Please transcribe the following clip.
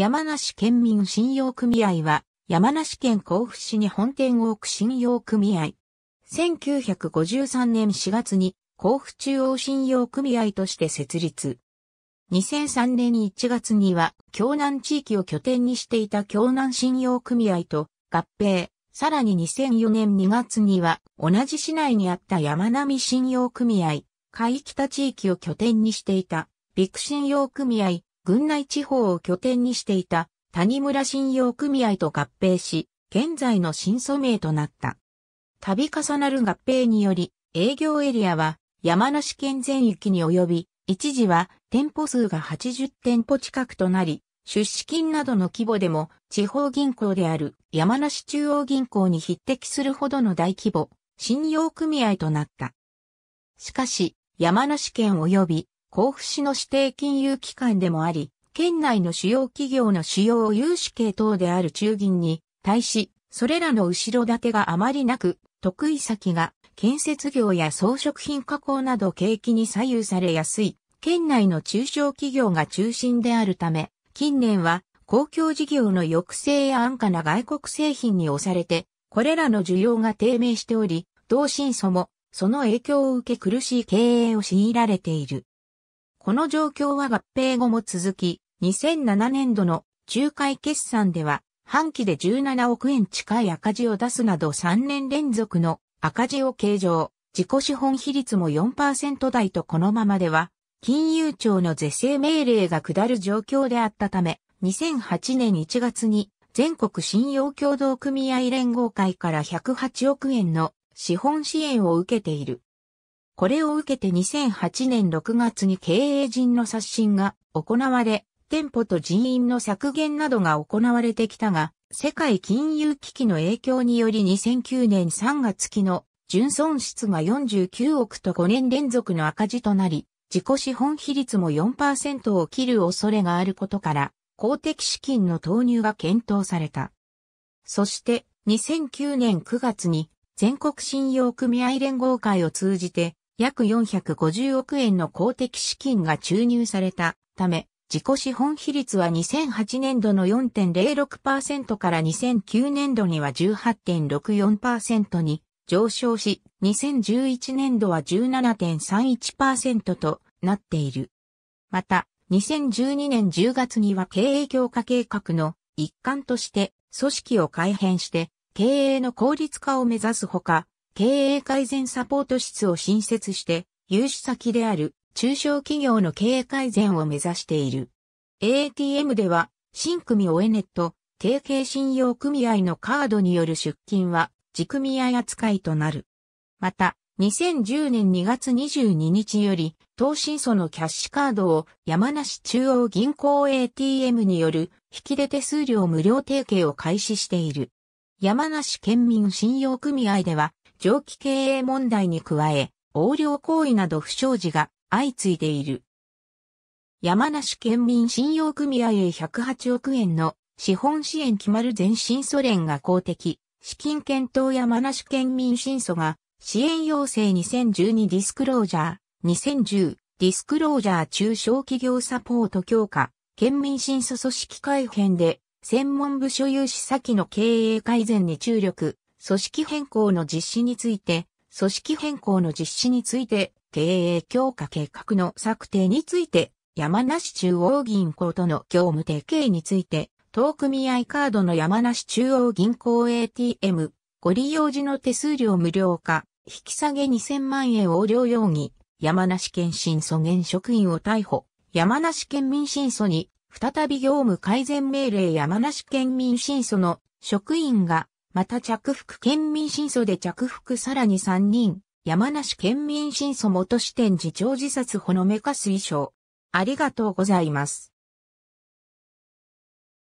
山梨県民信用組合は、山梨県甲府市に本店を置く信用組合。1953年4月に甲府中央信用組合として設立。2003年1月には、京南地域を拠点にしていた京南信用組合と合併。さらに2004年2月には、同じ市内にあった山並信用組合、海北地域を拠点にしていた、陸信用組合、郡内地方を拠点にしていた谷村信用組合と合併し、現在の新祖名となった。度重なる合併により、営業エリアは山梨県全域に及び、一時は店舗数が80店舗近くとなり、出資金などの規模でも地方銀行である山梨中央銀行に匹敵するほどの大規模、信用組合となった。しかし、山梨県及び甲府市の指定金融機関でもあり、県内の主要企業の主要融資系等である中銀に対し、それらの後ろ盾があまりなく、得意先が建設業や装飾品加工など景気に左右されやすい、県内の中小企業が中心であるため、近年は公共事業の抑制や安価な外国製品に押されて、これらの需要が低迷しており、同心素もその影響を受け苦しい経営を強いられている。この状況は合併後も続き、2007年度の仲介決算では、半期で17億円近い赤字を出すなど3年連続の赤字を計上、自己資本比率も4%台とこのままでは、金融庁の是正命令が下る状況であったため、2008年1月に全国信用協同組合連合会から108億円の資本支援を受けている。これを受けて2008年6月に経営陣の刷新が行われ、店舗と人員の削減などが行われてきたが、世界金融危機の影響により2009年3月期の純損失が49億と5年連続の赤字となり、自己資本比率も4%を切る恐れがあることから、公的資金の投入が検討された。そして、2009年9月に全国信用組合連合会を通じて約450億円の公的資金が注入されたため、自己資本比率は2008年度の4.06%から2009年度には18.64%に上昇し、2011年度は17.31%となっている。また、2012年10月には経営強化計画の一環として組織を改変して経営の効率化を目指すほか、経営改善サポート室を新設して、融資先である中小企業の経営改善を目指している。ATM では、新組オエネット、提携信用組合のカードによる出金は、自組合扱いとなる。また、2010年2月22日より、投資。素のキャッシュカードを山梨中央銀行 ATM による引き出手数料無料提携を開始している。山梨県民信用組合では、上記経営問題に加え、横領行為など不祥事が相次いでいる。山梨県民信用組合へ108億円の資本支援決まる前新ソ連が公的、資金検討山梨県民新訴が支援要請2012ディスクロージャー、2010ディスクロージャー中小企業サポート強化、県民新訴組織改編で専門部所有資先の経営改善に注力、組織変更の実施について、組織変更の実施について、経営強化計画の策定について、山梨中央銀行との業務提携について、当組合カードの山梨中央銀行 ATM、ご利用時の手数料無料化、引き下げ2000万円横領容疑、山梨県新素現職員を逮捕、山梨県民新素に、再び業務改善命令山梨県民新素の職員がまた着服県民審訴で着服さらに3人、山梨県民審訴元支店次長自殺ほのめか推奨。ありがとうございます。